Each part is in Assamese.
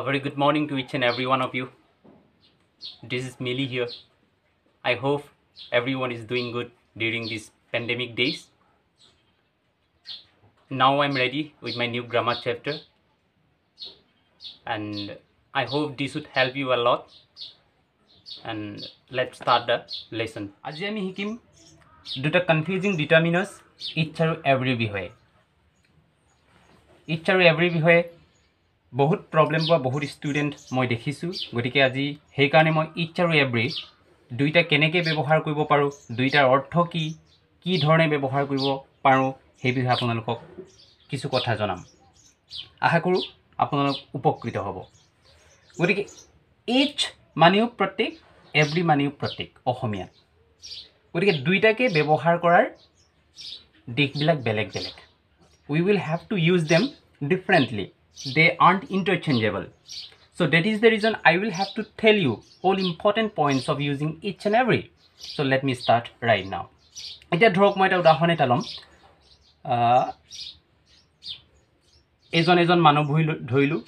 A very good morning to each and every one of you. This is Millie here. I hope everyone is doing good during these pandemic days. Now I'm ready with my new grammar chapter and I hope this would help you a lot and let's start the lesson আজি আমি শিকিম the confusing determiners each and every way. Each and every way. বহুত প্ৰব্লেম পোৱা বহুত ষ্টুডেণ্ট মই দেখিছোঁ গতিকে আজি সেইকাৰণে মই ইটছ আৰু এভৰি দুইটা কেনেকৈ ব্যৱহাৰ কৰিব পাৰোঁ দুইটাৰ অৰ্থ কি কি ধৰণে ব্যৱহাৰ কৰিব পাৰোঁ সেই বিষয়ে আপোনালোকক কিছু কথা জনাম আশা কৰোঁ আপোনালোক উপকৃত হ'ব গতিকে ইচ মানিও প্ৰত্যেক এভৰি মানিও প্ৰত্যেক অসমীয়াত গতিকে দুইটাকে ব্যৱহাৰ কৰাৰ দিশবিলাক বেলেগ বেলেগ we will have to use them differently they aren't interchangeable. So that is the reason I will have to tell you all important points of using each and every. So let me start right now. এতিয়া ধৰক মই এটা উদাহৰণ এটা ল'ম এজন এজন মানুহ বহি ধৰিলোঁ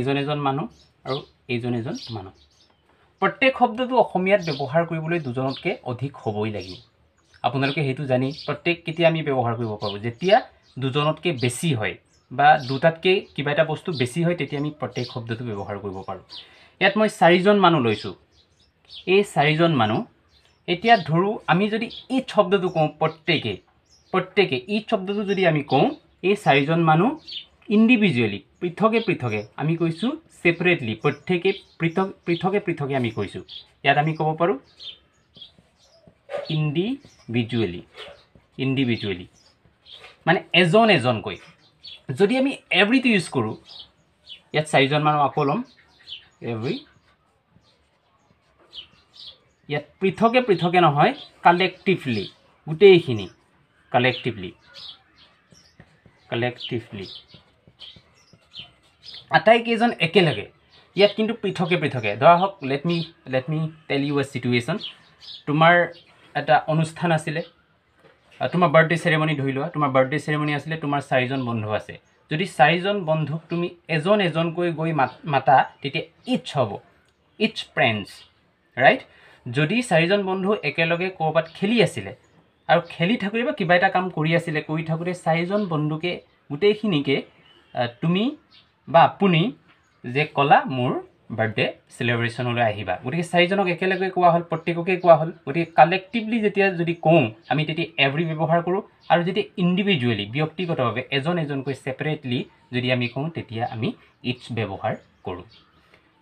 এজন এজন মানুহ আৰু এইজন এজন মানুহ প্ৰত্যেক শব্দটো অসমীয়াত ব্যৱহাৰ কৰিবলৈ দুজনতকৈ অধিক হ'বই লাগিব আপোনালোকে সেইটো জানি প্ৰত্যেক কেতিয়া আমি ব্যৱহাৰ কৰিব পাৰোঁ যেতিয়া দুজনতকৈ বেছি হয় বা দুটাতকৈ কিবা এটা বস্তু বেছি হয় তেতিয়া আমি প্ৰত্যেক শব্দটো ব্যৱহাৰ কৰিব পাৰোঁ ইয়াত মই চাৰিজন মানুহ লৈছোঁ এই চাৰিজন মানুহ এতিয়া ধৰোঁ আমি যদি ইট শব্দটো কওঁ প্ৰত্যেকে প্ৰত্যেকে ইট শব্দটো যদি আমি কওঁ এই চাৰিজন মানুহ ইণ্ডিভিজুৱেলি পৃথকে পৃথকে আমি কৈছোঁ ছেপাৰেটলি প্ৰত্যেকে পৃথক পৃথকে পৃথকে আমি কৈছোঁ ইয়াত আমি ক'ব পাৰোঁ ইণ্ডিভিজুৱেলি ইণ্ডিভিজুৱেলি মানে এজন এজনকৈ যদি আমি এভৰিটো ইউজ কৰোঁ ইয়াত চাৰিজন মানুহ আকৌ ল'ম এভৰি ইয়াত পৃথকে পৃথকে নহয় কালেক্টিভলি গোটেইখিনি কালেক্টিভলি কালেক্টিভলি আটাইকেইজন একেলগে ইয়াত কিন্তু পৃথকে পৃথকে ধৰা হওক let me let me tell you a situation তোমাৰ এটা অনুষ্ঠান আছিলে তোমাৰ বাৰ্থডে চেৰেমনি ধৰি লোৱা তোমাৰ বাৰ্থডে চেৰেমনি আছিলে তোমাৰ চাৰিজন বন্ধু আছে যদি চাৰিজন বন্ধুক তুমি এজন এজনকৈ গৈ মাত মাতা তেতিয়া ইটছ হ'ব ইটছ ফ্ৰেণ্ডছ ৰাইট যদি চাৰিজন বন্ধু একেলগে ক'ৰবাত খেলি আছিলে আৰু খেলি থাকোঁতে বা কিবা এটা কাম কৰি আছিলে কৰি থাকোঁতে চাৰিজন বন্ধুকে গোটেইখিনিকে তুমি বা আপুনি যে ক'লা মোৰ বাৰ্থডে চেলিব্ৰেশ্যনলৈ আহিবা গতিকে চাৰিজনক একেলগে কোৱা হ'ল প্ৰত্যেককে কোৱা হ'ল গতিকে কালেক্টিভলি যেতিয়া যদি কওঁ আমি তেতিয়া এভৰি ব্যৱহাৰ কৰোঁ আৰু যেতিয়া ইণ্ডিভিজুৱেলি ব্যক্তিগতভাৱে এজন এজনকৈ ছেপাৰেটলি যদি আমি কওঁ তেতিয়া আমি ইটছ ব্যৱহাৰ কৰোঁ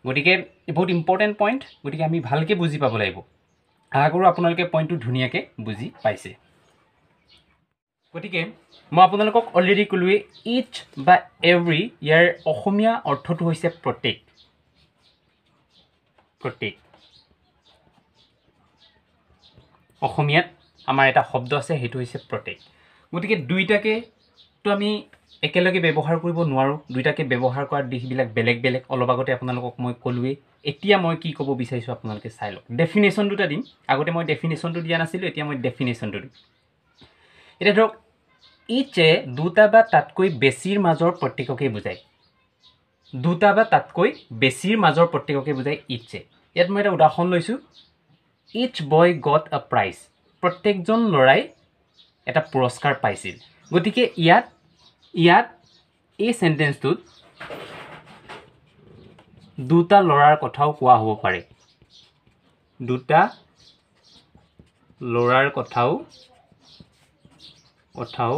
গতিকে বহুত ইম্পৰ্টেণ্ট পইণ্ট গতিকে আমি ভালকৈ বুজি পাব লাগিব আশা কৰোঁ আপোনালোকে পইণ্টটো ধুনীয়াকৈ বুজি পাইছে গতিকে মই আপোনালোকক অলৰেডি ক'লোৱেই ইটছ বা এভৰি ইয়াৰ অসমীয়া অৰ্থটো হৈছে প্ৰত্যেক প্ৰতীক অসমীয়াত আমাৰ এটা শব্দ আছে সেইটো হৈছে প্ৰতীক গতিকে দুয়োটাকেতো আমি একেলগে ব্যৱহাৰ কৰিব নোৱাৰোঁ দুয়োটাকে ব্যৱহাৰ কৰাৰ দিশবিলাক বেলেগ বেলেগ অলপ আগতে আপোনালোকক মই ক'লোৱেই এতিয়া মই কি ক'ব বিচাৰিছোঁ আপোনালোকে চাই লওক ডেফিনেশ্যন দুটা দিম আগতে মই ডেফিনেশ্যনটো দিয়া নাছিলোঁ এতিয়া মই ডেফিনেশ্যনটো দিম এতিয়া ধৰক ইচে দুটা বা তাতকৈ বেছিৰ মাজৰ প্ৰত্যেককেই বুজায় দুটা বা তাতকৈ বেছিৰ মাজৰ প্ৰত্যেককে বুজাই ইটছে ইয়াত মই এটা উদাহৰণ লৈছোঁ each boy got a prize প্ৰত্যেকজন ল'ৰাই এটা পুৰস্কাৰ পাইছিল গতিকে ইয়াত ইয়াত এই চেণ্টেঞ্চটোত দুটা ল'ৰাৰ কথাও কোৱা হ'ব পাৰে দুটা ল'ৰাৰ কথাও কথাও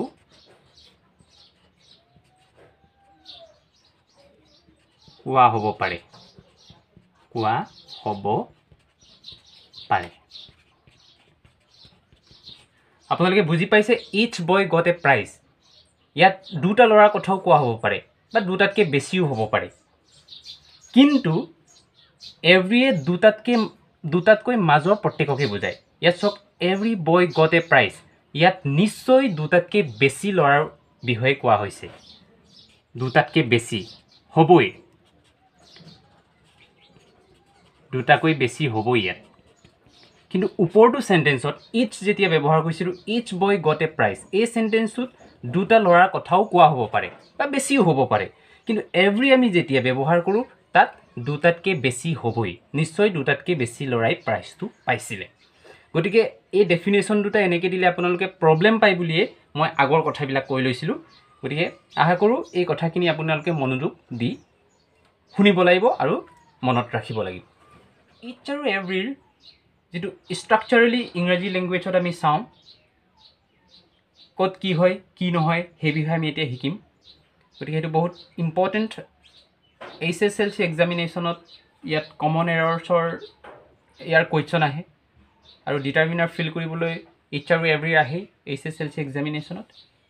কোৱা হ'ব পাৰে কোৱা হ'ব পাৰে আপোনালোকে বুজি পাইছে ইচ বয় গট এ প্ৰাইজ ইয়াত দুটা ল'ৰাৰ কথাও কোৱা হ'ব পাৰে বা দুটাতকৈ বেছিও হ'ব পাৰে কিন্তু এভৰিয়ে দুটাতকৈ দুটাতকৈ মাজৰ প্ৰত্যেককে বুজায় ইয়াত চাওক every boy got a prize ইয়াত নিশ্চয় দুটাতকৈ বেছি ল'ৰাৰ বিষয়ে কোৱা হৈছে দুটাতকৈ বেছি হ'বই দুটাকৈ বেছি হ'ব ইয়াত কিন্তু ওপৰটো চেণ্টেঞ্চত ইটছ যেতিয়া ব্যৱহাৰ কৰিছিলোঁ each boy got a prize এই চেণ্টেঞ্চটোত দুটা ল'ৰাৰ কথাও কোৱা হ'ব পাৰে বা বেছিও হ'ব পাৰে কিন্তু এভৰি আমি যেতিয়া ব্যৱহাৰ কৰোঁ তাত দুটাতকৈ বেছি হ'বই নিশ্চয় দুটাতকৈ বেছি ল'ৰাই প্ৰাইজটো পাইছিলে গতিকে এই ডেফিনেশ্যন দুটা এনেকৈ দিলে আপোনালোকে প্ৰব্লেম পায় বুলিয়ে মই আগৰ কথাবিলাক কৈ লৈছিলোঁ গতিকে আশা কৰোঁ এই কথাখিনি আপোনালোকে মনোযোগ দি শুনিব লাগিব আৰু মনত ৰাখিব লাগিব ইচ আৰু এভৰিৰ যিটো ষ্ট্ৰাকচাৰেলি ইংৰাজী লেংগুৱেজত আমি চাওঁ ক'ত কি হয় কি নহয় সেই বিষয়ে আমি এতিয়া শিকিম গতিকে সেইটো বহুত important H S L C এক্সামিনেশ্যনত ইয়াত কমন এৰৰ্ছৰ ইয়াৰ কুৱেশ্যন আহে আৰু ডিটাৰমিনাৰ ফিল কৰিবলৈ ইচ আৰু এভৰি আহে এইচ এছ এল চি এক্সামিনেশ্যনত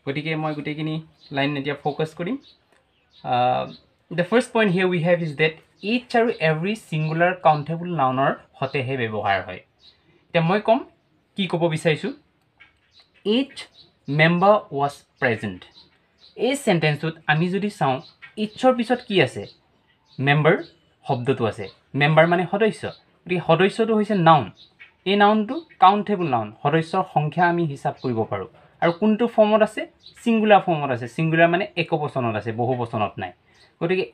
গতিকে মই গোটেইখিনি লাইন এতিয়া ফ'কাছ কৰিম the first point here we have is that each আৰু এভৰি ছিংগুলাৰ কাউণ্টেবল নাউনৰ সতেহে ব্যৱহাৰ হয় এতিয়া মই ক'ম কি ক'ব বিচাৰিছোঁ ইচ মেম্বাৰ ৱাজ প্ৰেজেণ্ট এই চেণ্টেঞ্চটোত আমি যদি চাওঁ ইচ্ছৰ পিছত কি আছে মেম্বাৰ শব্দটো আছে মেম্বাৰ মানে সদস্য গতিকে সদস্যটো হৈছে নাউন এই নাউনটো কাউণ্টেবল নাউন সদস্যৰ সংখ্যা আমি হিচাপ কৰিব পাৰোঁ আৰু কোনটো ফৰ্মত আছে ছিংগুলাৰ ফৰ্মত আছে ছিংগুলাৰ মানে একো একবচনত আছে বহু বচনত নাই গতিকে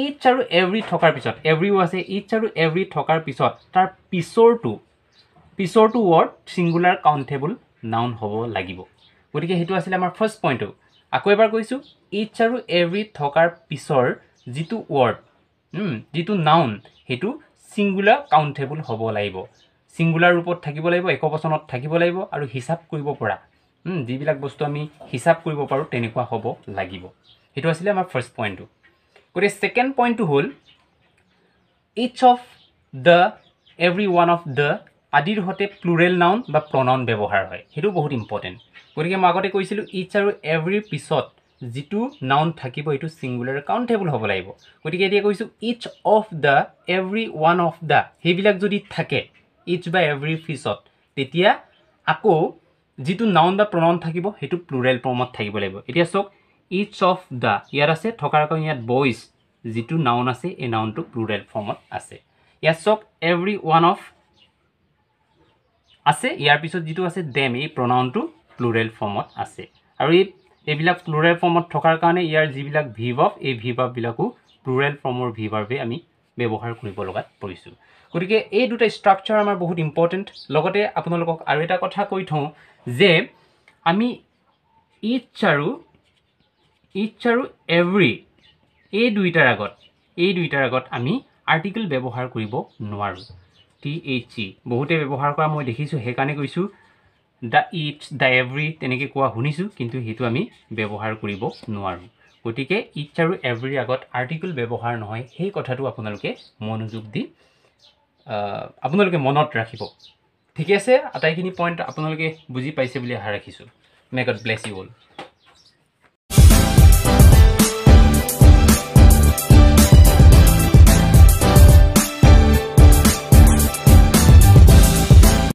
ইচ আৰু এভৰি থকাৰ পিছত এভৰিও আছে ইচ আৰু এভৰি থকাৰ পিছত তাৰ পিছৰটো পিছৰটো ৱৰ্ড ছিংগুলাৰ কাউণ্টেবল নাউন হ'ব লাগিব গতিকে সেইটো আছিলে আমাৰ ফাৰ্ষ্ট পইণ্টটো আকৌ এবাৰ কৈছোঁ ইচ আৰু এভৰি থকাৰ পিছৰ যিটো ৱৰ্ড যিটো নাউন সেইটো ছিংগুলাৰ কাউণ্টেবল হ'ব লাগিব ছিংগুলাৰ ৰূপত থাকিব লাগিব একবচনত থাকিব লাগিব আৰু হিচাপ কৰিব পৰা যিবিলাক বস্তু আমি হিচাপ কৰিব পাৰোঁ তেনেকুৱা হ'ব লাগিব সেইটো আছিলে আমাৰ ফাৰ্ষ্ট পইণ্টটো গতিকে ছেকেণ্ড পইণ্টটো হ'ল each of the every one of the আদিৰ সৈতে প্লুৰেল নাউন বা প্ৰনাউন ব্যৱহাৰ হয় সেইটো বহুত ইম্পৰ্টেণ্ট গতিকে মই আগতে কৈছিলোঁ ইচ আৰু এভৰি পিছত যিটো নাউন থাকিব সেইটো ছিংগুলাৰ কাউণ্টেবল হ'ব লাগিব গতিকে এতিয়া কৈছোঁ each of the every one of the সেইবিলাক যদি থাকে ইচ বা এভৰি পিছত তেতিয়া আকৌ যিটো নাউন বা প্ৰনাউন থাকিব সেইটো প্লুৰেল ফৰ্মত থাকিব লাগিব এতিয়া চাওক ইটছ অফ দ্য ইয়াত আছে থকাৰ কাৰণে ইয়াত বইজ যিটো নাউন আছে এই নাউনটো প্লুৰেল ফৰ্মত আছে ইয়াত চক এভৰি ওৱান অফ আছে ইয়াৰ পিছত যিটো আছে ডেম এই প্ৰনাউনটো প্লুৰেল ফৰ্মত আছে আৰু এই এইবিলাক প্লুৰেল ফৰ্মত থকাৰ কাৰণে ইয়াৰ যিবিলাক ভি ভাৱ এই ভিভাৱবিলাকো প্লুৰেল ফৰ্মৰ ভিভাৱে আমি ব্যৱহাৰ কৰিব লগাত পৰিছোঁ গতিকে এই দুটা ষ্ট্ৰাকচাৰ আমাৰ বহুত ইম্পৰ্টেণ্ট লগতে আপোনালোকক আৰু এটা কথা কৈ থওঁ যে আমি ইটছ আৰু ইচ আৰু এভৰি এই দুইটাৰ আগত এই দুইটাৰ আগত আমি আৰ্টিকল ব্যৱহাৰ কৰিব নোৱাৰোঁ টি এইচ চি বহুতে ব্যৱহাৰ কৰা মই দেখিছোঁ সেইকাৰণে কৈছোঁ দ্য ইটছ দ্য এভৰি তেনেকৈ কোৱা শুনিছোঁ কিন্তু সেইটো আমি ব্যৱহাৰ কৰিব নোৱাৰোঁ গতিকে ইটছ আৰু এভৰিৰ আগত আৰ্টিকল ব্যৱহাৰ নহয় সেই কথাটো আপোনালোকে মনোযোগ দি আপোনালোকে মনত ৰাখিব ঠিকে আছে আটাইখিনি পইণ্ট আপোনালোকে বুজি পাইছে বুলি আশা ৰাখিছোঁ মেগট ব্লেছ ইউ অল